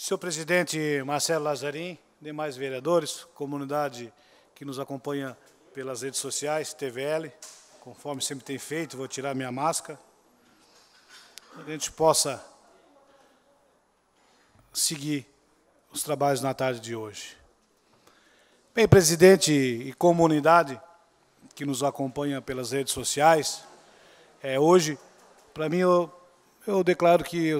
Senhor presidente Marcelo Lazarim, demais vereadores, comunidade que nos acompanha pelas redes sociais, TVL, conforme sempre tem feito, vou tirar minha máscara, que a gente possa seguir os trabalhos na tarde de hoje. Bem, presidente e comunidade que nos acompanha pelas redes sociais, é, hoje, para mim, eu, eu declaro que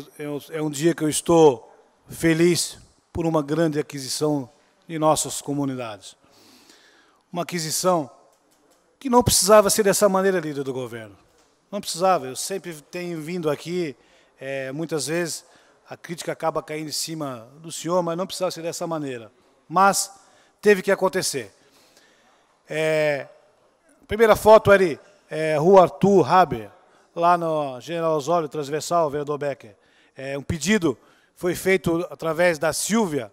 é um dia que eu estou feliz por uma grande aquisição de nossas comunidades. Uma aquisição que não precisava ser dessa maneira, líder do governo. Não precisava. Eu sempre tenho vindo aqui, é, muitas vezes a crítica acaba caindo em cima do senhor, mas não precisava ser dessa maneira. Mas teve que acontecer. É, primeira foto é, Rua Arthur Haber, lá no General Osório Transversal, vereador Becker. É, um pedido foi feito através da Silvia.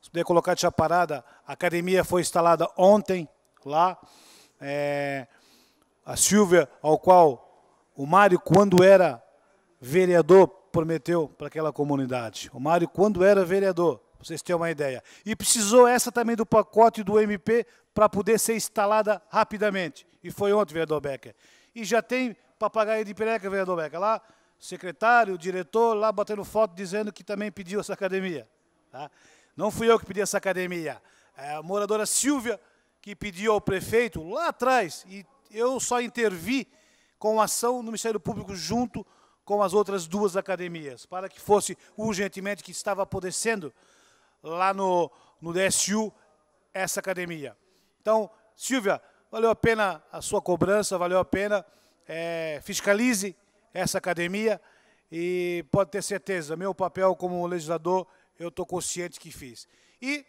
Se puder colocar tia parada, a academia foi instalada ontem lá. É, a Silvia, ao qual o Mário, quando era vereador, prometeu para aquela comunidade. O Mário, quando era vereador, para vocês terem uma ideia. E precisou essa também do pacote do MP para poder ser instalada rapidamente. E foi ontem, vereador Becker. E já tem papagaio de pereca, vereador Becker, lá secretário, o diretor lá batendo foto dizendo que também pediu essa academia. Tá? Não fui eu que pedi essa academia. É a moradora Silvia que pediu ao prefeito lá atrás, e eu só intervi com ação no Ministério Público junto com as outras duas academias, para que fosse urgentemente que estava apodrecendo lá no, no DSU essa academia. Então, Silvia, valeu a pena a sua cobrança, valeu a pena. É, fiscalize essa academia e pode ter certeza, meu papel como legislador, eu estou consciente que fiz. E,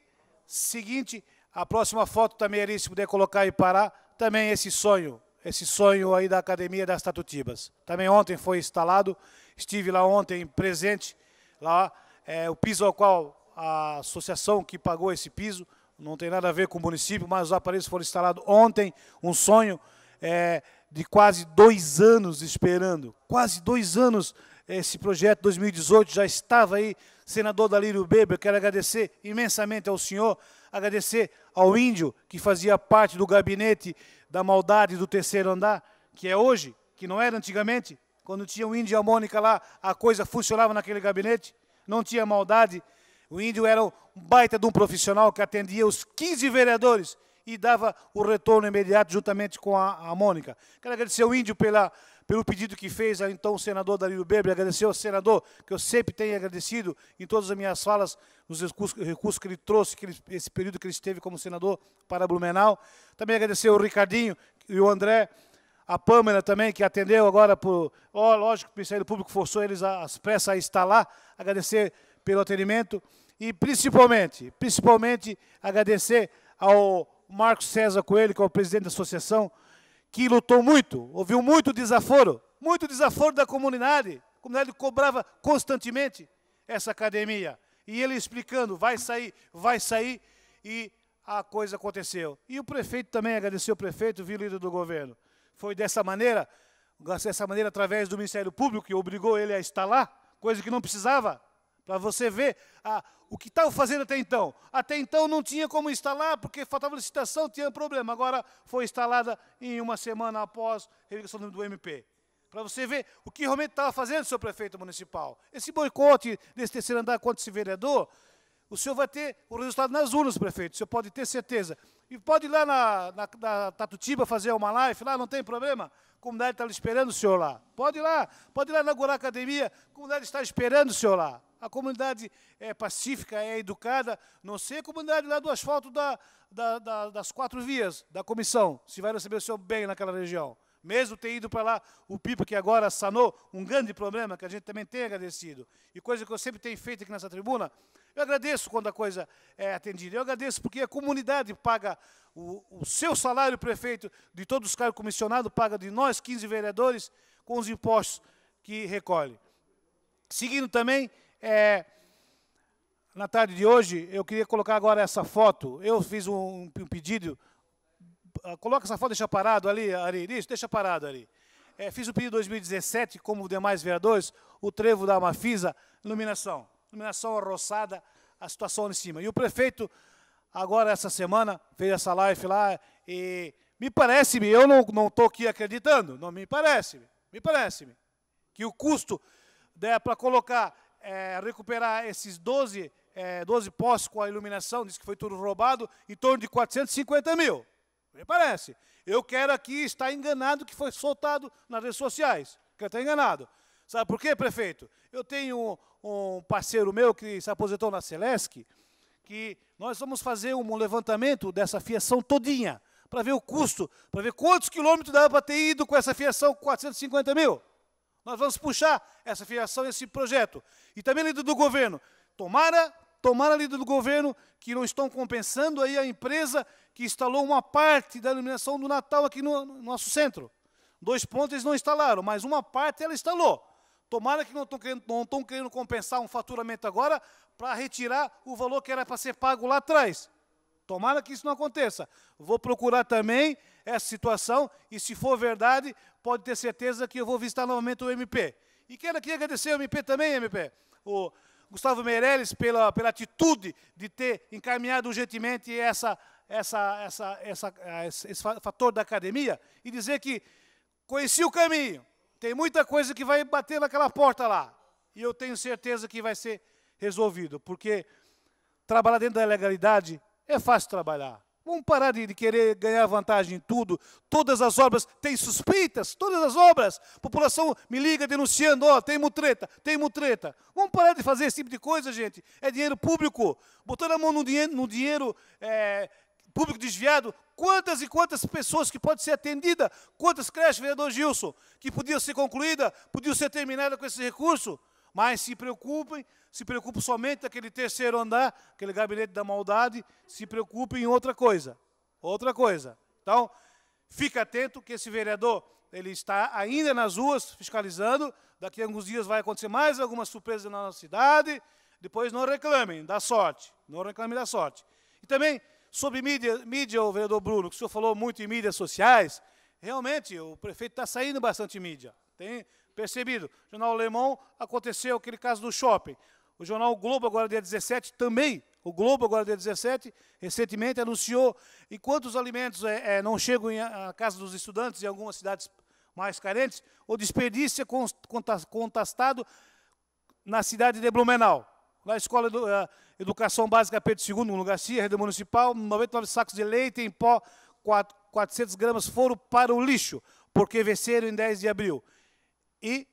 seguinte, a próxima foto também, ali, se puder colocar e parar, também esse sonho, esse sonho aí da Academia das Tatutibas. Também ontem foi instalado, estive lá ontem presente, lá, é, o piso ao qual a associação que pagou esse piso, não tem nada a ver com o município, mas os aparelhos foram instalados ontem, um sonho, é, de quase dois anos esperando, quase dois anos esse projeto 2018 já estava aí, senador Dalírio Beber, quero agradecer imensamente ao senhor, agradecer ao índio que fazia parte do gabinete da maldade do terceiro andar, que é hoje, que não era antigamente, quando tinha o índio e a Mônica lá, a coisa funcionava naquele gabinete, não tinha maldade, o índio era um baita de um profissional que atendia os 15 vereadores e dava o retorno imediato juntamente com a, a Mônica. Quero agradecer ao Índio pela, pelo pedido que fez ao então o senador Darío Beber, agradecer ao senador, que eu sempre tenho agradecido em todas as minhas falas, nos recursos, recursos que ele trouxe, que ele, esse período que ele esteve como senador para Blumenau. Também agradecer ao Ricardinho e o André, a Pâmela também, que atendeu agora por... Oh, lógico, o Ministério Público forçou eles às pressas a estar lá, agradecer pelo atendimento e principalmente, principalmente agradecer ao Marcos César Coelho, que é o presidente da associação, que lutou muito, ouviu muito desaforo, muito desaforo da comunidade. A comunidade cobrava constantemente essa academia. E ele explicando, vai sair, vai sair, e a coisa aconteceu. E o prefeito também agradeceu o prefeito, viu o líder do governo. Foi dessa maneira, dessa maneira através do Ministério Público, que obrigou ele a estar lá, coisa que não precisava. Para você ver ah, o que estava fazendo até então. Até então não tinha como instalar, porque faltava licitação, tinha problema. Agora foi instalada em uma semana após a reeleição do MP. Para você ver o que realmente estava fazendo, seu prefeito municipal. Esse boicote desse terceiro andar contra esse vereador, o senhor vai ter o resultado nas urnas, prefeito. O senhor pode ter certeza. E pode ir lá na, na, na Tatutiba fazer uma live, lá não tem problema. A comunidade está esperando o senhor lá. Pode ir lá, pode ir lá inaugurar a academia, a comunidade está esperando o senhor lá a comunidade é pacífica, é educada, não sei a comunidade lá do asfalto da, da, da, das quatro vias da comissão, se vai receber o seu bem naquela região. Mesmo ter ido para lá o Pipa, que agora sanou um grande problema, que a gente também tem agradecido. E coisa que eu sempre tenho feito aqui nessa tribuna, eu agradeço quando a coisa é atendida. Eu agradeço porque a comunidade paga o, o seu salário, prefeito, de todos os cargos comissionados, paga de nós, 15 vereadores, com os impostos que recolhe. Seguindo também é, na tarde de hoje, eu queria colocar agora essa foto. Eu fiz um, um pedido. Ah, coloca essa foto, deixa parado ali, Ari. Isso, deixa parado, ali. É, fiz o pedido em 2017, como demais vereadores, o trevo da Mafisa, iluminação. Iluminação roçada, a situação ali em cima. E o prefeito, agora essa semana, fez essa live lá e me parece-me, eu não estou aqui acreditando, não me parece-me, me parece-me, que o custo para colocar é, recuperar esses 12, é, 12 postes com a iluminação, diz que foi tudo roubado, em torno de 450 mil. Me parece. Eu quero aqui estar enganado que foi soltado nas redes sociais. Quero estar enganado. Sabe por quê, prefeito? Eu tenho um, um parceiro meu que se aposentou na Celesc, que nós vamos fazer um levantamento dessa fiação todinha, para ver o custo, para ver quantos quilômetros dava para ter ido com essa fiação 450 mil. Nós vamos puxar essa filiação, esse projeto. E também líder do governo. Tomara, tomara a do governo que não estão compensando aí a empresa que instalou uma parte da iluminação do Natal aqui no, no nosso centro. Dois pontos eles não instalaram, mas uma parte ela instalou. Tomara que não estão querendo, não querendo compensar um faturamento agora para retirar o valor que era para ser pago lá atrás. Tomara que isso não aconteça. Vou procurar também essa situação e, se for verdade, pode ter certeza que eu vou visitar novamente o MP. E quero aqui agradecer ao MP também, MP, o Gustavo Meirelles, pela, pela atitude de ter encaminhado urgentemente essa, essa, essa, essa, esse fator da academia e dizer que conheci o caminho. Tem muita coisa que vai bater naquela porta lá. E eu tenho certeza que vai ser resolvido, porque trabalhar dentro da legalidade é fácil trabalhar. Vamos parar de, querer ganhar vantagem em tudo. Todas as obras têm suspeitas, todas as obras. A população me liga denunciando, ó, oh, tem mutreta, tem mutreta. Vamos parar de fazer esse tipo de coisa, gente. É dinheiro público. Botando a mão no dinheiro, no dinheiro é, público desviado, quantas e quantas pessoas que pode ser atendida, quantas creches, vereador Gilson, que podiam ser concluída, podiam ser terminada com esse recurso. Mas se preocupem, se preocupem somente naquele terceiro andar, aquele gabinete da maldade, se preocupem em outra coisa. Outra coisa. Então, fique atento que esse vereador, ele está ainda nas ruas fiscalizando. Daqui a alguns dias vai acontecer mais alguma surpresa na nossa cidade. Depois não reclamem da sorte. Não reclamem da sorte. E também, sobre mídia, mídia, o vereador Bruno, que o senhor falou muito em mídias sociais, realmente o prefeito está saindo bastante em mídia. Tem, percebido. O jornal Alemão aconteceu aquele caso do shopping. O jornal o Globo, agora dia 17, também. O Globo, agora dia 17, recentemente anunciou enquanto os alimentos é, é, não chegam à casa dos estudantes em algumas cidades mais carentes, o desperdício é contestado na cidade de Blumenau. Na Escola de é, Educação Básica Pedro II, no Garcia, rede municipal, 99 sacos de leite em pó, 400 gramas foram para o lixo, porque venceram em 10 de abril e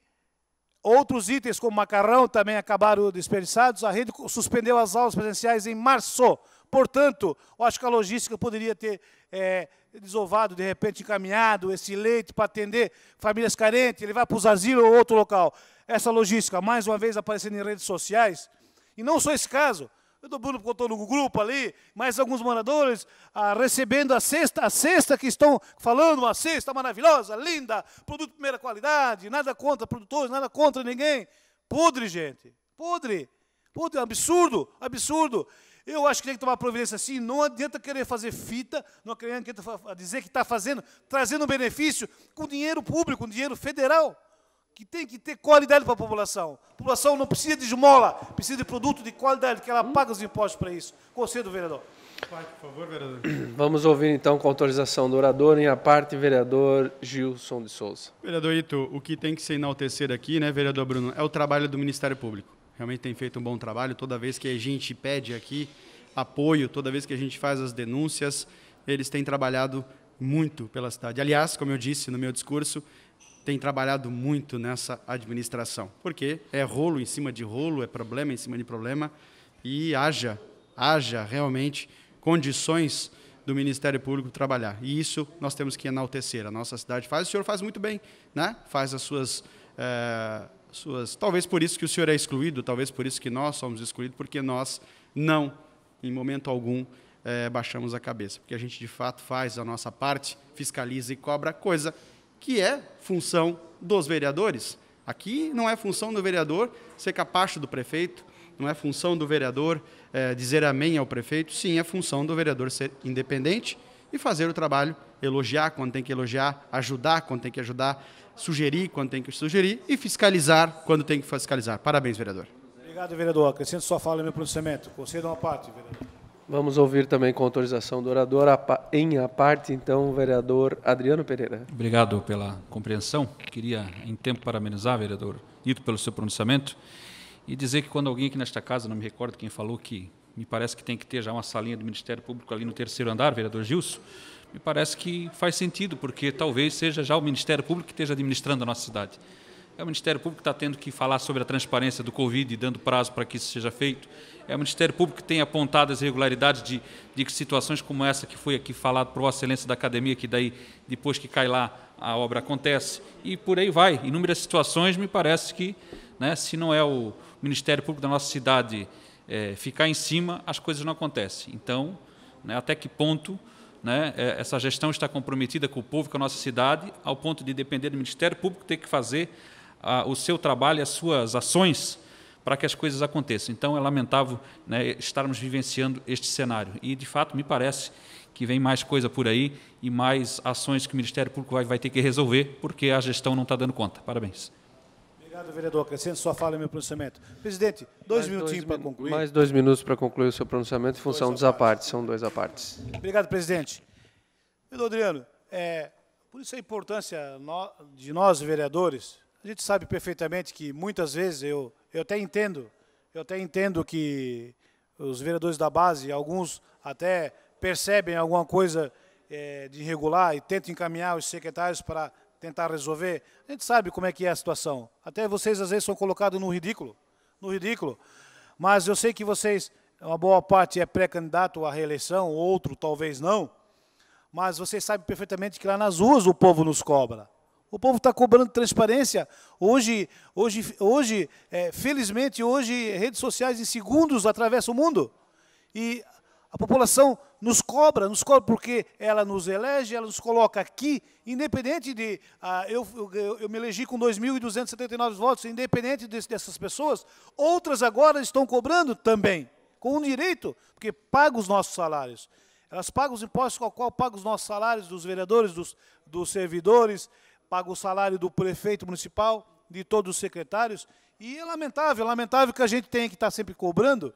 outros itens, como macarrão, também acabaram desperdiçados. A rede suspendeu as aulas presenciais em março. Portanto, eu acho que a logística poderia ter é, desovado, de repente, encaminhado esse leite para atender famílias carentes, levar para os asilos ou outro local. Essa logística, mais uma vez, aparecendo em redes sociais. E não só esse caso, Todo mundo contou no grupo ali, mais alguns moradores ah, recebendo a cesta, a cesta que estão falando, uma cesta maravilhosa, linda, produto de primeira qualidade, nada contra produtores, nada contra ninguém. Podre, gente, podre, podre, é absurdo, absurdo. Eu acho que tem que tomar providência assim. Não adianta querer fazer fita, não adianta dizer que está fazendo, trazendo benefício com dinheiro público, com dinheiro federal que tem que ter qualidade para a população. A população não precisa de esmola, precisa de produto de qualidade, que ela paga os impostos para isso. Concedo, vereador. Pai, por favor, vereador. Vamos ouvir então com autorização do orador em a parte, vereador Gilson de Souza. Vereador Ito, o que tem que se enaltecer aqui, né, vereador Bruno, é o trabalho do Ministério Público. Realmente tem feito um bom trabalho. Toda vez que a gente pede aqui apoio, toda vez que a gente faz as denúncias, eles têm trabalhado muito pela cidade. Aliás, como eu disse no meu discurso, tem trabalhado muito nessa administração, porque é rolo em cima de rolo, é problema em cima de problema, e haja, haja realmente condições do Ministério Público trabalhar. E isso nós temos que enaltecer. A nossa cidade faz, o senhor faz muito bem, né? faz as suas, é, suas. Talvez por isso que o senhor é excluído, talvez por isso que nós somos excluídos, porque nós não, em momento algum, é, baixamos a cabeça. Porque a gente, de fato, faz a nossa parte, fiscaliza e cobra coisa que é função dos vereadores. Aqui não é função do vereador ser capacho do prefeito, não é função do vereador é, dizer amém ao prefeito, sim, é função do vereador ser independente e fazer o trabalho, elogiar quando tem que elogiar, ajudar quando tem que ajudar, sugerir quando tem que sugerir e fiscalizar quando tem que fiscalizar. Parabéns, vereador. Obrigado, vereador. Acrescento sua fala no meu pronunciamento. Conceda uma parte, vereador. Vamos ouvir também com autorização do orador em a parte, então, o vereador Adriano Pereira. Obrigado pela compreensão. Queria, em tempo, parabenizar, vereador Ito, pelo seu pronunciamento e dizer que quando alguém aqui nesta casa, não me recordo quem falou que me parece que tem que ter já uma salinha do Ministério Público ali no terceiro andar, vereador Gilson, me parece que faz sentido, porque talvez seja já o Ministério Público que esteja administrando a nossa cidade. É o Ministério Público que está tendo que falar sobre a transparência do Covid e dando prazo para que isso seja feito. É o Ministério Público que tem apontado as irregularidades de, de situações como essa que foi aqui falado por Vossa Excelência da Academia, que daí, depois que cai lá, a obra acontece. E por aí vai. Inúmeras situações, me parece que, né, se não é o Ministério Público da nossa cidade é, ficar em cima, as coisas não acontecem. Então, né, até que ponto né, é, essa gestão está comprometida com o povo, com a nossa cidade, ao ponto de depender do Ministério Público ter que fazer a, o seu trabalho e as suas ações para que as coisas aconteçam. Então, é lamentável né, estarmos vivenciando este cenário. E, de fato, me parece que vem mais coisa por aí e mais ações que o Ministério Público vai, vai ter que resolver, porque a gestão não está dando conta. Parabéns. Obrigado, vereador. Acrescento sua fala e meu pronunciamento. Presidente, dois mais minutinhos para concluir. Mais dois minutos para concluir o seu pronunciamento em função dos apartes. São dois apartes. Obrigado, presidente. Vereador Adriano, é, por isso a importância de nós, vereadores, a gente sabe perfeitamente que muitas vezes eu, eu até entendo, eu até entendo que os vereadores da base, alguns até percebem alguma coisa é, de irregular e tentam encaminhar os secretários para tentar resolver. A gente sabe como é que é a situação. Até vocês às vezes são colocados no ridículo, no ridículo. Mas eu sei que vocês, uma boa parte é pré-candidato à reeleição, outro talvez não. Mas vocês sabem perfeitamente que lá nas ruas o povo nos cobra. O povo está cobrando transparência. Hoje, hoje, hoje é, felizmente, hoje, redes sociais em segundos atravessam o mundo. E a população nos cobra, nos cobra porque ela nos elege, ela nos coloca aqui, independente de... Ah, eu, eu, eu, me elegi com 2.279 votos, independente desse, dessas pessoas. Outras agora estão cobrando também, com um direito, porque pagam os nossos salários. Elas pagam os impostos com o qual pagam os nossos salários dos vereadores, dos, dos servidores, paga o salário do prefeito municipal, de todos os secretários, e é lamentável, lamentável que a gente tenha que estar tá sempre cobrando,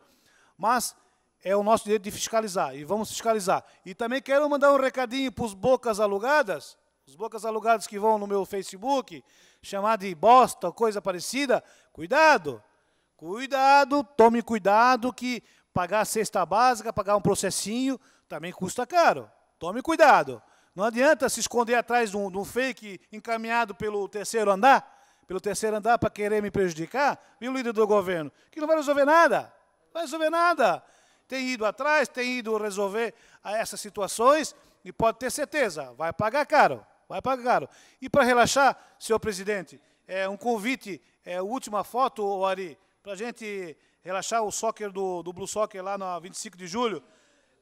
mas é o nosso direito de fiscalizar, e vamos fiscalizar. E também quero mandar um recadinho para os bocas alugadas, os bocas alugados que vão no meu Facebook, chamar de bosta, coisa parecida, cuidado, cuidado, tome cuidado que pagar a cesta básica, pagar um processinho, também custa caro. Tome cuidado. Não adianta se esconder atrás de um, de um fake encaminhado pelo terceiro andar, pelo terceiro andar para querer me prejudicar, viu, líder do governo? Que não vai resolver nada. Não vai resolver nada. Tem ido atrás, tem ido resolver essas situações e pode ter certeza, vai pagar caro. Vai pagar caro. E para relaxar, senhor presidente, é um convite, é a última foto, Ari, para a gente relaxar o soccer do, do Blue Soccer lá no 25 de julho.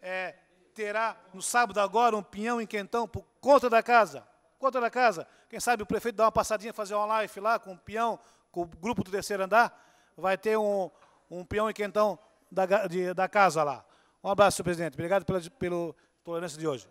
É, terá no sábado agora um pinhão em quentão por conta da casa. Conta da casa. Quem sabe o prefeito dá uma passadinha, fazer uma live lá com o pião com o grupo do terceiro andar. Vai ter um, um e quentão da, de, da casa lá. Um abraço, senhor presidente. Obrigado pela, pela tolerância de hoje.